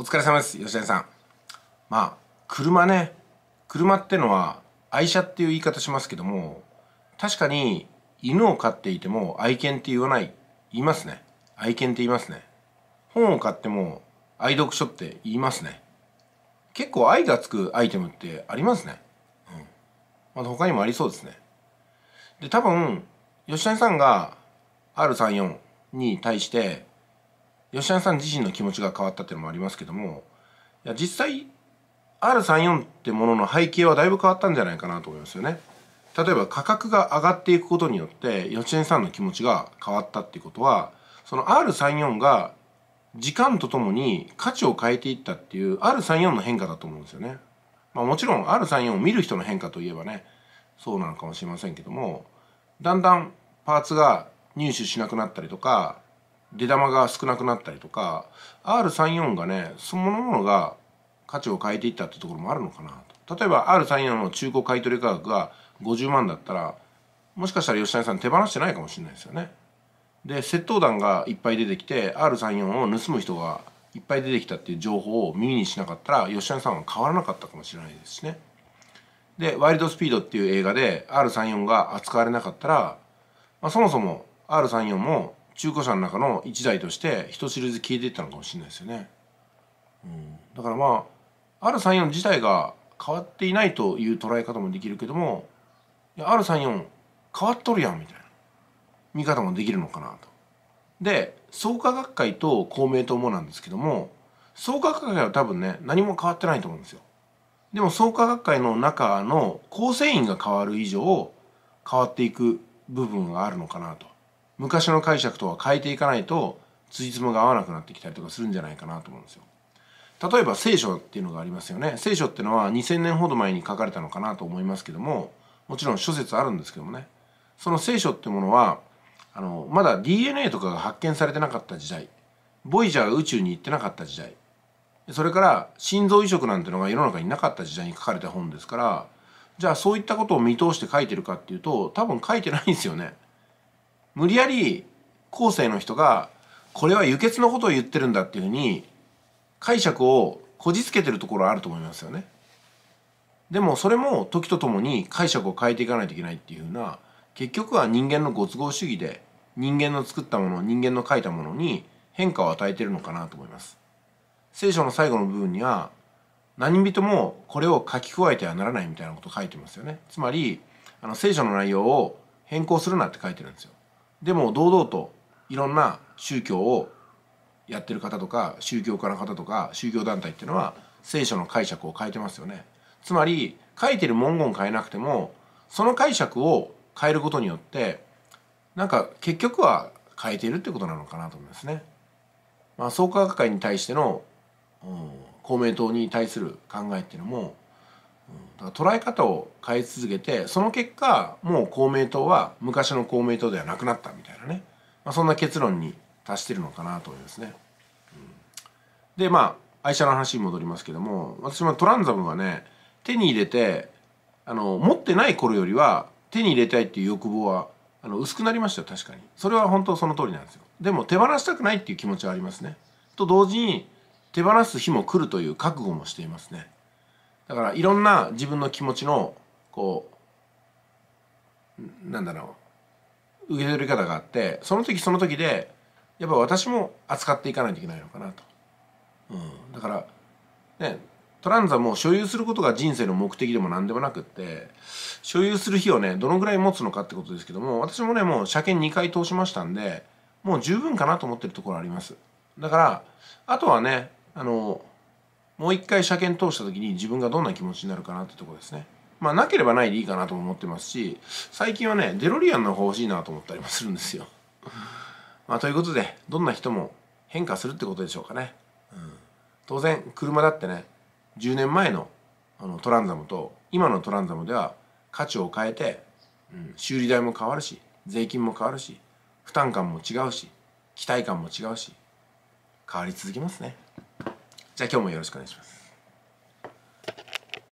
お疲れ様です吉谷さんまあ車ね車ってのは愛車っていう言い方しますけども確かに犬を飼っていても愛犬って言わない言いますね愛犬って言いますね本を買っても愛読書って言いますね結構愛がつくアイテムってありますねうんまだ他にもありそうですねで多分吉谷さんが R34 に対して吉田さん自身の気持ちが変わったっていうのもありますけどもいや実際 R34 ってものの背景はだいぶ変わったんじゃないかなと思いますよね。例えば価格が上がっていくことによって吉稚さんの気持ちが変わったっていうことはその R34 が時間とともに価値を変えていったっていう R34 の変化だと思うんですよね。まあ、もちろん R34 を見る人の変化といえばねそうなのかもしれませんけどもだんだんパーツが入手しなくなったりとか出玉が少なくなったりとか R34 がねそのものが価値を変えていったってところもあるのかなと例えば R34 の中古買取価格が50万だったらもしかしたら吉谷さん手放してないかもしれないですよねで窃盗団がいっぱい出てきて R34 を盗む人がいっぱい出てきたっていう情報を耳にしなかったら吉谷さんは変わらなかったかもしれないですしねで「ワイルドスピード」っていう映画で R34 が扱われなかったら、まあ、そもそも R34 も中古車の中の1台として人知れず消えていったのかもしれないですよね、うん、だからまあ R34 自体が変わっていないという捉え方もできるけどもいや R34 変わっとるやんみたいな見方もできるのかなと。で創価学会と公明党もなんですけども創価学会は多分ね何も変わってないと思うんですよ。でも創価学会の中の構成員が変わる以上変わっていく部分があるのかなと。昔の解釈とは変えていかないと辻褄が合わなくなってきたりとかするんじゃないかなと思うんですよ。例えば聖書っていうのがありますよね。聖書ってのは2000年ほど前に書かれたのかなと思いますけども、もちろん諸説あるんですけどもね。その聖書ってものは、あの、まだ DNA とかが発見されてなかった時代、ボイジャーが宇宙に行ってなかった時代、それから心臓移植なんてのが世の中になかった時代に書かれた本ですから、じゃあそういったことを見通して書いてるかっていうと、多分書いてないんですよね。無理やり後世の人がこれは輸血のことを言ってるんだっていうふうに解釈をこじつけてるところあると思いますよね。でもそれも時とともに解釈を変えていかないといけないっていうふうな結局は人間のご都合主義で人間の作ったもの人間の書いたものに変化を与えてるのかなと思います。聖書の最後の部分には何人もこれを書き加えてはならないみたいなこと書いてますよね。つまりあの聖書の内容を変更するなって書いてるんですよ。でも堂々といろんな宗教をやってる方とか宗教家の方とか宗教団体っていうのは聖書の解釈を変えてますよねつまり書いてる文言変えなくてもその解釈を変えることによってなんか結局は変えているってことなのかなと思いますね。まあ、創価学会に対しての、公明党に対する考えっていうのも捉え方を変え続けてその結果もう公明党は昔の公明党ではなくなったみたいなね、まあ、そんな結論に達してるのかなと思いますね。うん、でまあ愛車の話に戻りますけども私もトランザムはね手に入れてあの持ってない頃よりは手に入れたいっていう欲望はあの薄くなりました確かにそれは本当その通りなんですよでも手放したくないっていう気持ちはありますねと同時に手放す日も来るという覚悟もしていますねだからいろんな自分の気持ちのこうなんだろう受け取り方があってその時その時でやっぱ私も扱っていかないといけないのかなと。うん、だからねトランザも所有することが人生の目的でも何でもなくって所有する日をねどのぐらい持つのかってことですけども私もねもう車検2回通しましたんでもう十分かなと思ってるところありますだからあとはねあのもう一回車検通した時に自分がどんな気持ちになるかなってとこですね。まあなければないでいいかなとも思ってますし、最近はね、デロリアンの方が欲しいなと思ったりもするんですよ。まあということで、どんな人も変化するってことでしょうかね。うん、当然、車だってね、10年前のあのトランザムと今のトランザムでは価値を変えて、うん、修理代も変わるし、税金も変わるし、負担感も違うし、期待感も違うし、変わり続けますね。じゃあ今日もよろしくお願いします